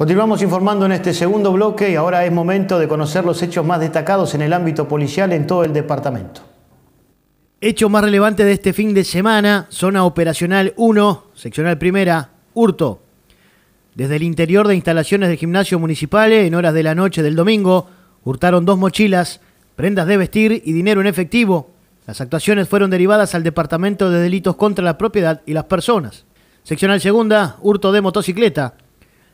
Continuamos informando en este segundo bloque y ahora es momento de conocer los hechos más destacados en el ámbito policial en todo el departamento. Hecho más relevante de este fin de semana, zona operacional 1, seccional primera, hurto. Desde el interior de instalaciones del gimnasio municipal, en horas de la noche del domingo, hurtaron dos mochilas, prendas de vestir y dinero en efectivo. Las actuaciones fueron derivadas al Departamento de Delitos contra la Propiedad y las Personas. Seccional segunda, hurto de motocicleta.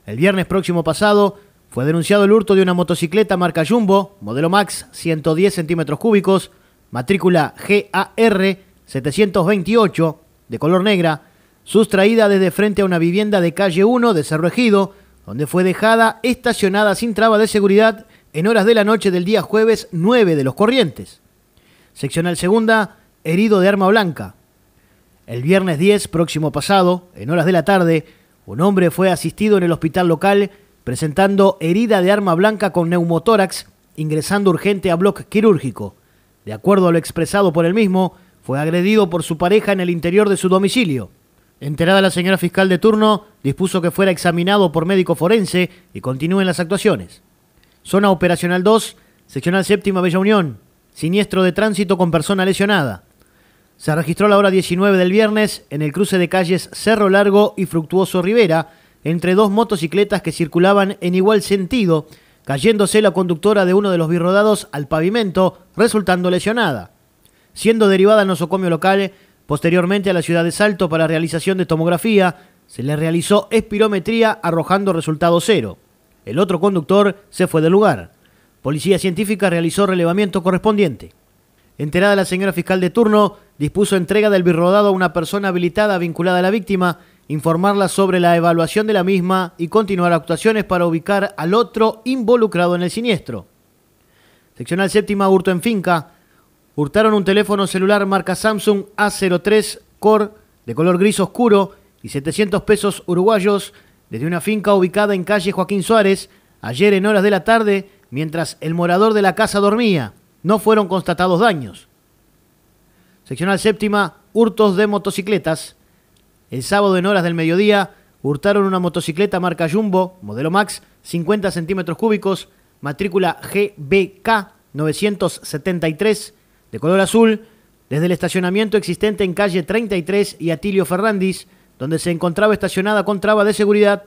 El viernes próximo pasado fue denunciado el hurto de una motocicleta marca Jumbo, modelo Max 110 centímetros cúbicos, matrícula GAR 728, de color negra, sustraída desde frente a una vivienda de calle 1 de Cerro Ejido, donde fue dejada estacionada sin traba de seguridad en horas de la noche del día jueves 9 de los Corrientes. Seccional segunda, herido de arma blanca. El viernes 10 próximo pasado, en horas de la tarde, un hombre fue asistido en el hospital local presentando herida de arma blanca con neumotórax, ingresando urgente a bloque quirúrgico. De acuerdo a lo expresado por el mismo, fue agredido por su pareja en el interior de su domicilio. Enterada la señora fiscal de turno, dispuso que fuera examinado por médico forense y continúen las actuaciones. Zona Operacional 2, Seccional Séptima Bella Unión, siniestro de tránsito con persona lesionada. Se registró a la hora 19 del viernes en el cruce de calles Cerro Largo y Fructuoso Rivera, entre dos motocicletas que circulaban en igual sentido, cayéndose la conductora de uno de los birrodados al pavimento, resultando lesionada, siendo derivada al nosocomio local, posteriormente a la ciudad de Salto para realización de tomografía, se le realizó espirometría arrojando resultado cero. El otro conductor se fue del lugar. Policía Científica realizó relevamiento correspondiente. Enterada la señora fiscal de turno, dispuso entrega del birrodado a una persona habilitada vinculada a la víctima, informarla sobre la evaluación de la misma y continuar actuaciones para ubicar al otro involucrado en el siniestro. Seccional séptima, hurto en finca. Hurtaron un teléfono celular marca Samsung A03 Core de color gris oscuro y 700 pesos uruguayos desde una finca ubicada en calle Joaquín Suárez ayer en horas de la tarde mientras el morador de la casa dormía. No fueron constatados daños. Seccional séptima, hurtos de motocicletas. El sábado en horas del mediodía hurtaron una motocicleta marca Jumbo, modelo Max, 50 centímetros cúbicos, matrícula GBK 973, de color azul, desde el estacionamiento existente en calle 33 y Atilio Fernández, donde se encontraba estacionada con traba de seguridad.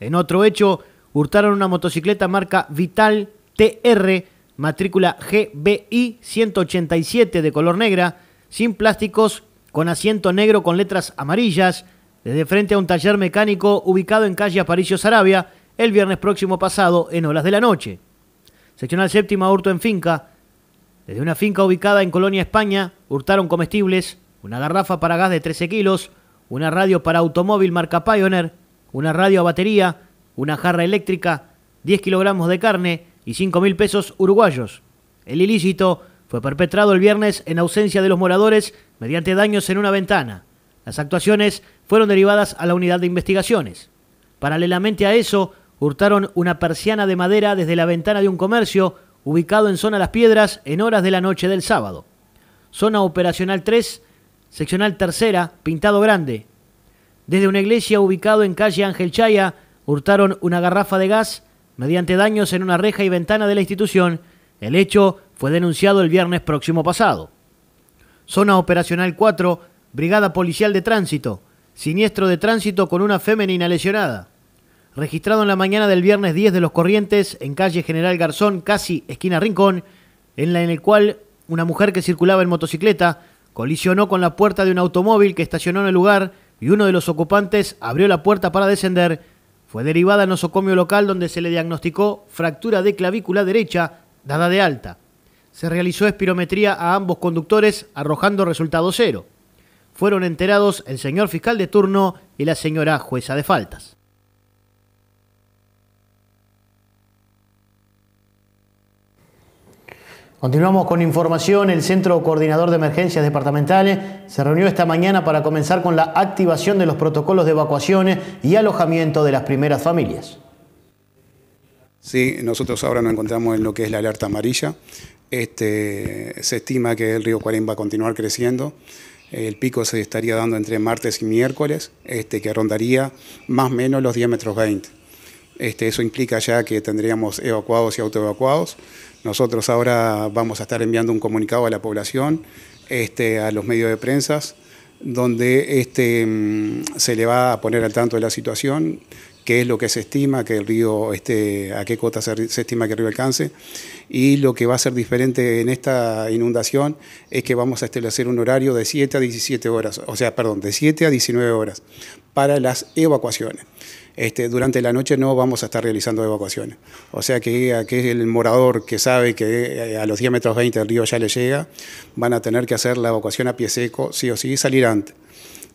En otro hecho, hurtaron una motocicleta marca Vital TR matrícula GBI 187 de color negra, sin plásticos, con asiento negro con letras amarillas, desde frente a un taller mecánico ubicado en calle Aparicio Sarabia, el viernes próximo pasado en horas de la noche. Seccional séptima, hurto en finca. Desde una finca ubicada en Colonia, España, hurtaron comestibles, una garrafa para gas de 13 kilos, una radio para automóvil marca Pioneer, una radio a batería, una jarra eléctrica, 10 kilogramos de carne, y 5 mil pesos uruguayos. El ilícito fue perpetrado el viernes en ausencia de los moradores mediante daños en una ventana. Las actuaciones fueron derivadas a la unidad de investigaciones. Paralelamente a eso, hurtaron una persiana de madera desde la ventana de un comercio ubicado en zona Las Piedras en horas de la noche del sábado. Zona Operacional 3, seccional tercera, Pintado Grande. Desde una iglesia ubicado en calle Ángel Chaya, hurtaron una garrafa de gas mediante daños en una reja y ventana de la institución, el hecho fue denunciado el viernes próximo pasado. Zona Operacional 4, Brigada Policial de Tránsito, siniestro de tránsito con una femenina lesionada. Registrado en la mañana del viernes 10 de los Corrientes, en calle General Garzón, casi esquina Rincón, en, la, en el cual una mujer que circulaba en motocicleta colisionó con la puerta de un automóvil que estacionó en el lugar y uno de los ocupantes abrió la puerta para descender fue derivada en nosocomio local donde se le diagnosticó fractura de clavícula derecha, dada de alta. Se realizó espirometría a ambos conductores, arrojando resultado cero. Fueron enterados el señor fiscal de turno y la señora jueza de faltas. Continuamos con información. El Centro Coordinador de Emergencias Departamentales se reunió esta mañana para comenzar con la activación de los protocolos de evacuaciones y alojamiento de las primeras familias. Sí, nosotros ahora nos encontramos en lo que es la alerta amarilla. Este, se estima que el río Cuarén va a continuar creciendo. El pico se estaría dando entre martes y miércoles, este, que rondaría más o menos los diámetros veinte. 20. Este, eso implica ya que tendríamos evacuados y autoevacuados. Nosotros ahora vamos a estar enviando un comunicado a la población, este, a los medios de prensa, donde este, mm, se le va a poner al tanto de la situación, qué es lo que se estima que el río este, a qué cota se, estima que el río alcance. Y lo que va a ser diferente en esta inundación es que vamos a establecer un horario de 7 a 17 horas, o sea, perdón, de 7 a 19 horas para las evacuaciones. Este, durante la noche no vamos a estar realizando evacuaciones. O sea que el morador que sabe que eh, a los 10 metros 20 el río ya le llega, van a tener que hacer la evacuación a pie seco, sí o sí, salir antes.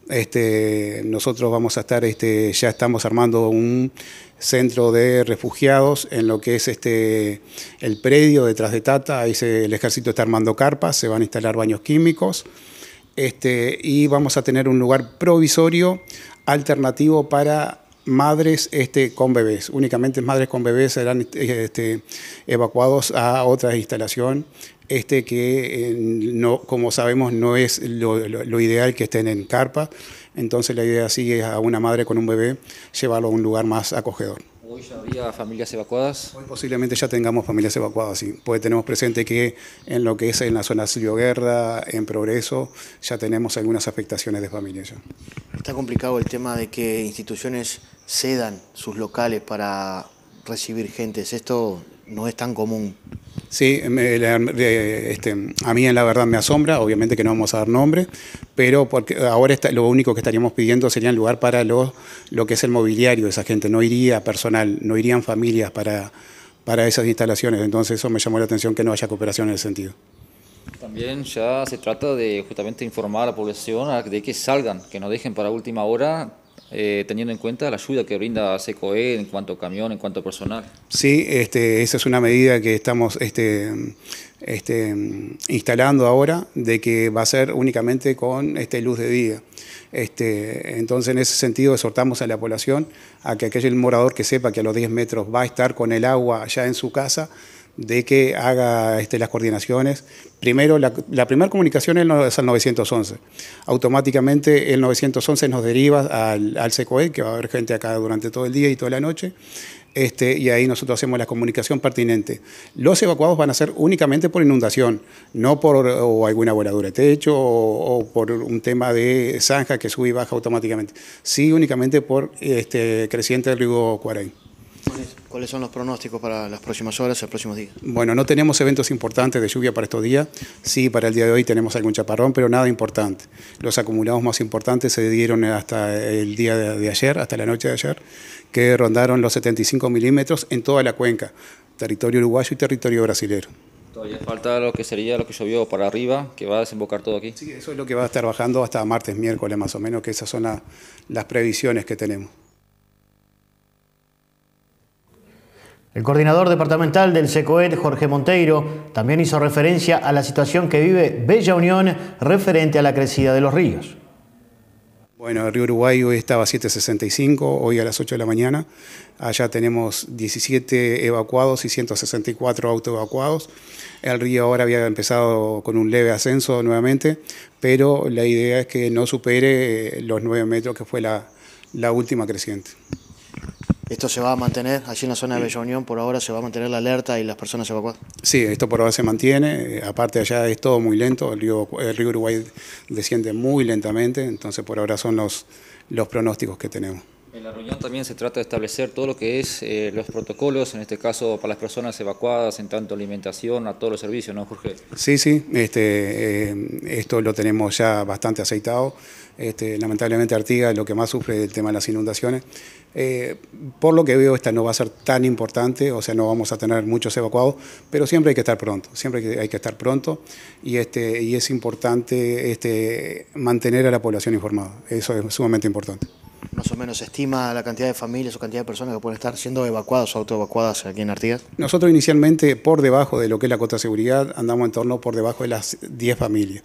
Este, nosotros vamos a estar, este, ya estamos armando un centro de refugiados en lo que es este, el predio detrás de Tata. Ahí el ejército está armando carpas, se van a instalar baños químicos este, y vamos a tener un lugar provisorio alternativo para madres este, con bebés. Únicamente madres con bebés serán este, evacuados a otra instalación este que eh, no, como sabemos no es lo, ideal que estén en carpa, entonces la idea sigue a una madre con un bebé llevarlo a un lugar más acogedor. ¿Hoy ya había familias evacuadas? Hoy posiblemente ya tengamos familias evacuadas, sí. Pues tenemos presente que en lo que es en la zona Silvio Guerra, en Progreso, ya tenemos algunas afectaciones de familias. Está complicado el tema de que instituciones cedan sus locales para recibir gentes. Esto no es tan común Sí, este, a mí en la verdad me asombra, obviamente que no vamos a dar nombre, pero porque ahora lo único que estaríamos pidiendo sería el lugar para los, lo que es el mobiliario esa gente, no iría personal, no irían familias para, para esas instalaciones, entonces eso me llamó la atención que no haya cooperación en ese sentido. También ya se trata de justamente informar a la población de que salgan, que no dejen para última hora eh, teniendo en cuenta la ayuda que brinda SECOE en cuanto a camión, en cuanto a personal. Sí, este, esa es una medida que estamos este, este, instalando ahora, de que va a ser únicamente con este, luz de día. Este, entonces, en ese sentido, exhortamos a la población a que aquel morador que sepa que a los 10 metros va a estar con el agua allá en su casa, de que haga este, las coordinaciones. Primero, la, primera comunicación es al 911. Automáticamente el 911 nos deriva al, al e, que va a haber gente acá durante todo el día y toda la noche. Este, y ahí nosotros hacemos la comunicación pertinente. Los evacuados van a ser únicamente por inundación, no por alguna voladura de techo o, por un tema de zanja que sube y baja automáticamente, sí únicamente por este, creciente del río Cuaray. ¿Cuáles son los pronósticos para las próximas horas, los próximos días? Bueno, no tenemos eventos importantes de lluvia para estos días. Sí, para el día de hoy tenemos algún chaparrón, pero nada importante. Los acumulados más importantes se dieron hasta el día de ayer, hasta la noche de ayer, que rondaron los 75 milímetros en toda la cuenca, territorio uruguayo y territorio brasileño. Todavía falta lo que sería lo que llovió para arriba, que va a desembocar todo aquí. Sí, eso es lo que va a estar bajando hasta martes, miércoles más o menos, que esas son las previsiones que tenemos. El coordinador departamental del SECOED, Jorge Monteiro, también hizo referencia a la situación que vive Bella Unión referente a la crecida de los ríos. Bueno, el río Uruguay hoy estaba a 7.65, hoy a las 8 de la mañana. Allá tenemos 17 evacuados y 164 autoevacuados. El río ahora había empezado con un leve ascenso nuevamente, pero la idea es que no supere eh, los 9 metros que fue la última creciente. Esto se va a mantener allí en la zona de Bella Unión, por ahora se va a mantener la alerta y las personas evacuadas. Sí, esto por ahora se mantiene, eh, aparte allá es todo muy lento, el río, el río Uruguay desciende muy lentamente, entonces por ahora son los, los pronósticos que tenemos. En la reunión también se trata de establecer todo lo que es eh, los protocolos, en este caso para las personas evacuadas, en tanto alimentación, a todos los servicios, ¿no, Jorge? Sí, sí, este, eh, esto lo tenemos ya bastante aceitado. Este, lamentablemente lamentablemente es lo que más sufre del tema de las inundaciones. Eh, por lo que veo, esta no va a ser tan importante, o sea, no vamos a tener muchos evacuados, pero siempre hay que estar pronto, siempre hay que, estar pronto y, este, es importante mantener a la población informada. Eso es sumamente importante más o menos estima la cantidad de familias o cantidad de personas que pueden estar siendo evacuadas o autoevacuadas aquí en Artigas? Nosotros inicialmente por debajo de lo que es la cuota de seguridad andamos en torno por debajo de las 10 familias,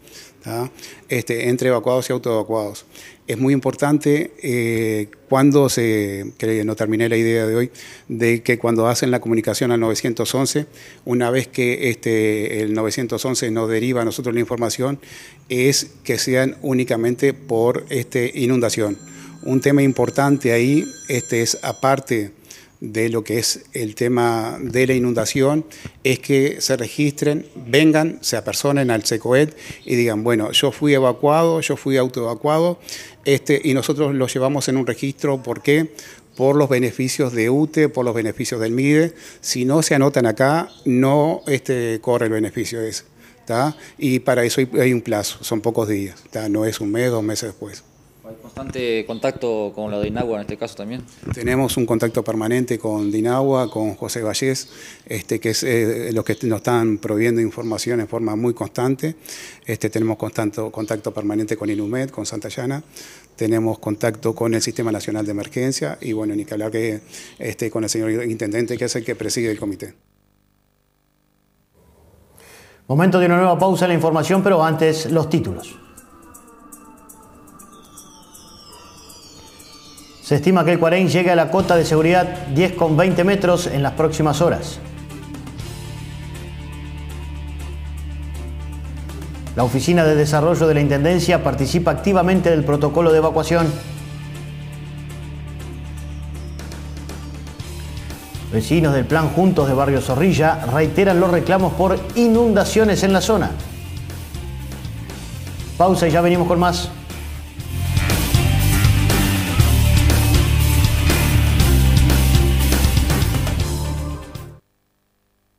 este, entre evacuados y autoevacuados. Es muy importante eh, cuando se, que no terminé la idea de hoy, de que cuando hacen la comunicación al 911, una vez que este, el 911 nos deriva a nosotros la información, es que sean únicamente por este, inundación un tema importante ahí este es, aparte de lo que es el tema de la inundación, es que se registren, vengan, se apersonen al SECOED y digan, bueno, yo fui evacuado, yo fui autoevacuado, este, y nosotros lo llevamos en un registro, ¿por qué? por los beneficios de UTE, por los beneficios del MIDE. Si no se anotan acá, no este, corre el beneficio ese. eso, Y para eso hay, un plazo, son pocos días, no es un mes, dos meses después. Hay constante contacto con la Dinagua en este caso también. Tenemos un contacto permanente con Dinagua, con José Vallés, este, que es lo eh, los que nos están proviendo información en forma muy constante. Este, tenemos constante, contacto permanente con INUMED, con Santa Llana. tenemos contacto con el Sistema Nacional de Emergencia y bueno, ni que hablar este, con el señor Intendente, que es el que preside el comité. Momento de una nueva pausa en la información, pero antes los títulos. Se estima que el Cuarén llegue a la cota de seguridad 10,20 metros en las próximas horas. La Oficina de Desarrollo de la Intendencia participa activamente del protocolo de evacuación. Vecinos del Plan Juntos de Barrio Zorrilla reiteran los reclamos por inundaciones en la zona. Pausa y ya venimos con más.